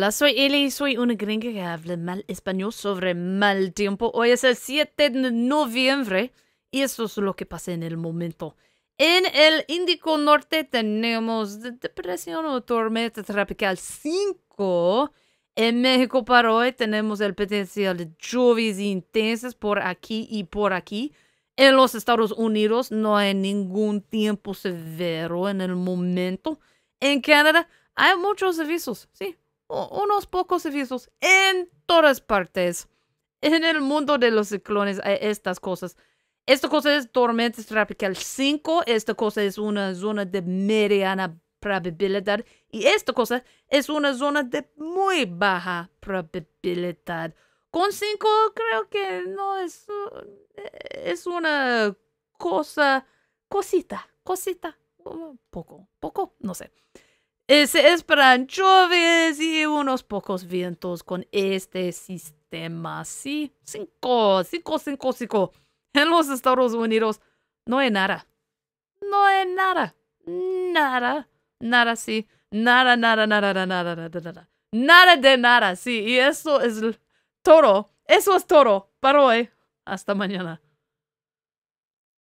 Hola, soy Eli, soy una gringa que habla mal español sobre mal tiempo. Hoy es el 7 de noviembre y eso es lo que pasa en el momento. En el Índico Norte tenemos depresión o tormenta tropical 5. En México para hoy tenemos el potencial de lluvias intensas por aquí y por aquí. En los Estados Unidos no hay ningún tiempo severo en el momento. En Canadá hay muchos avisos, sí, unos pocos edificios en todas partes. En el mundo de los ciclones hay eh, estas cosas. Esta cosa es tormenta tropical 5, esta cosa es una zona de mediana probabilidad y esta cosa es una zona de muy baja probabilidad. Con 5 creo que no es, eh, es una cosa, cosita, cosita, poco, poco, no sé se esperan lluvias y unos pocos vientos con este sistema. Sí, Cinco, cinco, cinco, cinco. En los Estados Unidos no hay nada. No hay nada. Nada. Nada, sí. Nada, nada, nada, nada, nada, nada, nada. Nada de nada, sí. Y eso es todo. Eso es todo para hoy. Hasta mañana.